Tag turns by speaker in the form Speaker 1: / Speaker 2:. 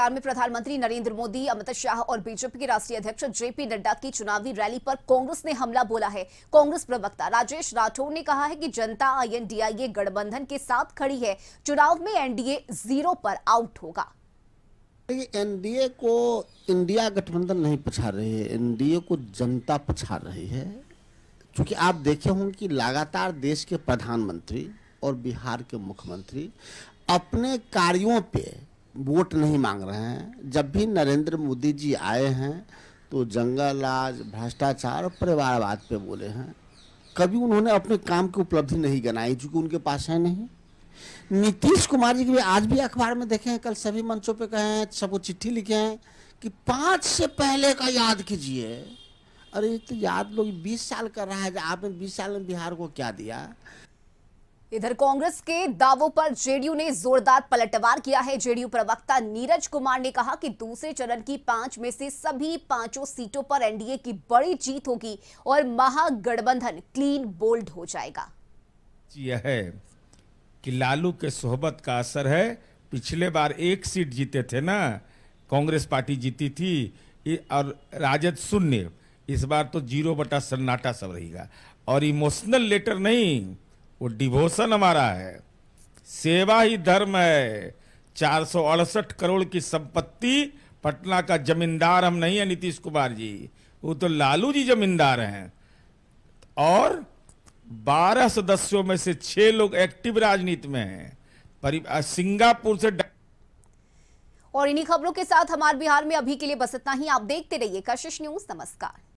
Speaker 1: सरकार में प्रधानमंत्री नरेंद्र मोदी अमित शाह और बीजेपी के राष्ट्रीय अध्यक्ष जेपी नड्डा की चुनावी रैली पर कांग्रेस ने हमला बोला है कांग्रेस प्रवक्ता राजेश राठौर ने कहा है कि जनता आईएनडीआईए गठबंधन के साथ खड़ी है चुनाव में एनडीए जीरो पर आउट होगा
Speaker 2: एनडीए को इंडिया गठबंधन नहीं पछा रही है एनडीए को जनता पछा रही है क्योंकि आप देखे होंगे कि लगातार देश के प्रधानमंत्री और बिहार के मुख्यमंत्री अपने कार्यों पे वोट नहीं मांग रहे हैं जब भी नरेंद्र मोदी जी आए हैं तो जंगल आज भ्रष्टाचार और परिवारवाद पे बोले हैं कभी उन्होंने अपने काम की उपलब्धि नहीं गनाई चूंकि उनके पास है नहीं नीतीश कुमार जी के भी आज भी अखबार में देखे हैं कल सभी मंचों पे कहे हैं सबको चिट्ठी लिखे हैं कि पाँच से पहले का याद कीजिए अरे तो याद लोग बीस साल कर रहा है आपने बीस साल में बिहार को क्या दिया
Speaker 1: इधर कांग्रेस के दावों पर जेडीयू ने जोरदार पलटवार किया है जेडीयू प्रवक्ता नीरज कुमार ने कहा कि दूसरे चरण की पांच में से सभी पांचों सीटों पर एनडीए की बड़ी जीत होगी और महागठबंधन क्लीन बोल्ड हो जाएगा
Speaker 3: यह है कि लालू के सोहबत का असर है पिछले बार एक सीट जीते थे ना कांग्रेस पार्टी जीती थी और राजद शून्य इस बार तो जीरो बटा सन्नाटा सब रहेगा और इमोशनल लेटर नहीं वो डिवोशन हमारा है सेवा ही धर्म है चार करोड़ की संपत्ति पटना का जमींदार हम नहीं है नीतीश कुमार जी वो तो लालू जी जमींदार हैं और 12 सदस्यों में से छह लोग एक्टिव राजनीति में हैं सिंगापुर से
Speaker 1: और इन्हीं खबरों के साथ हमारे बिहार में अभी के लिए बस इतना ही आप देखते रहिए कशिश न्यूज नमस्कार